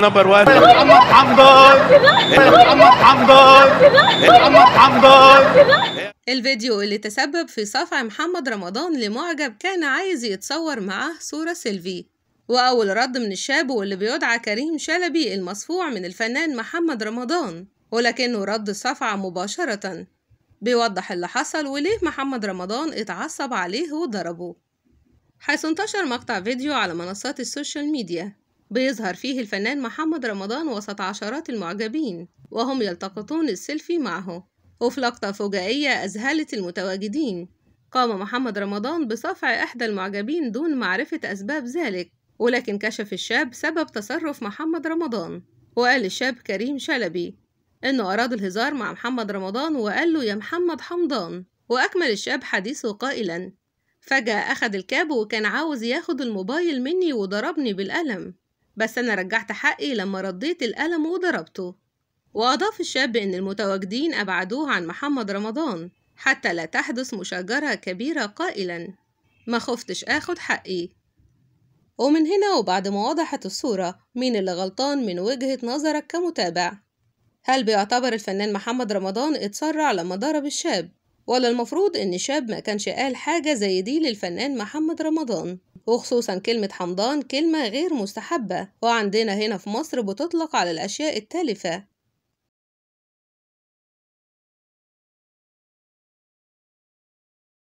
نمبر 1 محمد حمدان محمد حمدان محمد حمدان الفيديو اللي تسبب في صفع محمد رمضان لمعجب كان عايز يتصور معاه صورة سيلفي وأول رد من الشاب واللي بيدعى كريم شلبي المصفوع من الفنان محمد رمضان ولكنه رد صفع مباشرة بيوضح اللي حصل وليه محمد رمضان اتعصب عليه وضربه حيث انتشر مقطع فيديو على منصات السوشيال ميديا بيظهر فيه الفنان محمد رمضان وسط عشرات المعجبين وهم يلتقطون السيلفي معه وفي لقطة فجائية أذهلت المتواجدين قام محمد رمضان بصفع إحدى المعجبين دون معرفة أسباب ذلك ولكن كشف الشاب سبب تصرف محمد رمضان وقال الشاب كريم شلبي إنه أراد الهزار مع محمد رمضان وقال له يا محمد حمضان وأكمل الشاب حديثه قائلا فجأة أخذ الكاب وكان عاوز ياخد الموبايل مني وضربني بالقلم بس أنا رجعت حقي لما رديت القلم وضربته وأضاف الشاب إن المتواجدين أبعدوه عن محمد رمضان حتى لا تحدث مشاجرة كبيرة قائلا ما خفتش آخد حقي ومن هنا وبعد ما وضحت الصورة مين اللي غلطان من وجهة نظرك كمتابع هل بيعتبر الفنان محمد رمضان اتسرع لما ضرب الشاب ولا المفروض ان الشاب ما كانش قال حاجة زي دي للفنان محمد رمضان وخصوصا كلمة حمضان كلمة غير مستحبة وعندنا هنا في مصر بتطلق على الأشياء التالفة